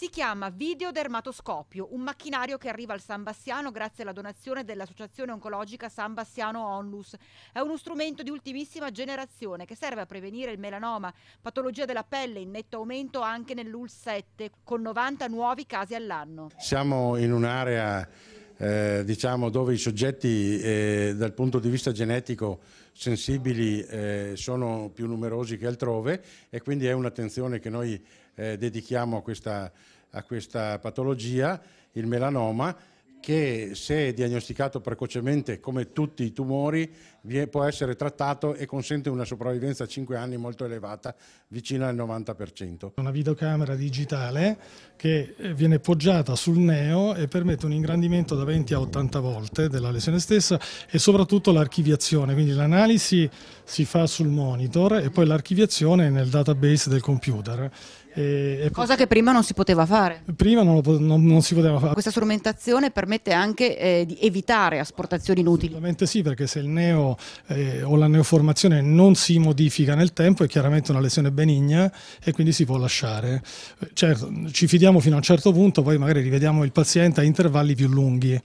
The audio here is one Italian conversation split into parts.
Si chiama videodermatoscopio, un macchinario che arriva al San Bassiano grazie alla donazione dell'Associazione Oncologica San Bassiano Onlus. È uno strumento di ultimissima generazione che serve a prevenire il melanoma, patologia della pelle in netto aumento anche nell'UL7, con 90 nuovi casi all'anno. Siamo in un'area eh, diciamo, dove i soggetti eh, dal punto di vista genetico sensibili eh, sono più numerosi che altrove e quindi è un'attenzione che noi eh, dedichiamo a questa, a questa patologia, il melanoma, che se diagnosticato precocemente come tutti i tumori può essere trattato e consente una sopravvivenza a 5 anni molto elevata, vicino al 90%. Una videocamera digitale che eh, viene poggiata sul neo e permette un ingrandimento da 20 a 80 volte della lesione stessa e soprattutto l'archiviazione, quindi l'analisi si fa sul monitor e poi l'archiviazione nel database del computer. E, e Cosa che prima non si poteva fare. Prima non, non, non si poteva fare. Questa strumentazione permette permette anche eh, di evitare asportazioni inutili. Assolutamente sì, perché se il neo eh, o la neoformazione non si modifica nel tempo è chiaramente una lesione benigna e quindi si può lasciare. Eh, certo, ci fidiamo fino a un certo punto, poi magari rivediamo il paziente a intervalli più lunghi.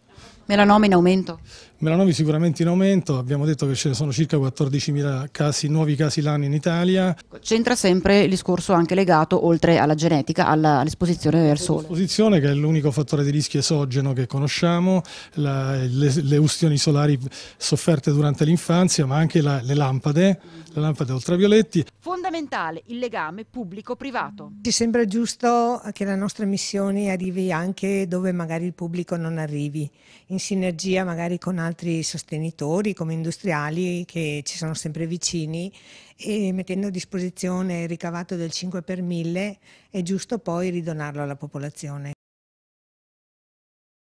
Melanoma in aumento? Melanomi sicuramente in aumento, abbiamo detto che ce ne sono circa 14.000 casi, nuovi casi l'anno in Italia. C'entra sempre il discorso anche legato, oltre alla genetica, all'esposizione al sole. L'esposizione che è l'unico fattore di rischio esogeno che conosciamo, la, le, le, ustioni solari sofferte durante l'infanzia, ma anche la, le lampade, le lampade ultravioletti. Fondamentale il legame pubblico-privato. Ci sembra giusto che la nostra missione arrivi anche dove magari il pubblico non arrivi in sinergia magari con altri sostenitori come industriali che ci sono sempre vicini e mettendo a disposizione il ricavato del 5 per 1000 è giusto poi ridonarlo alla popolazione.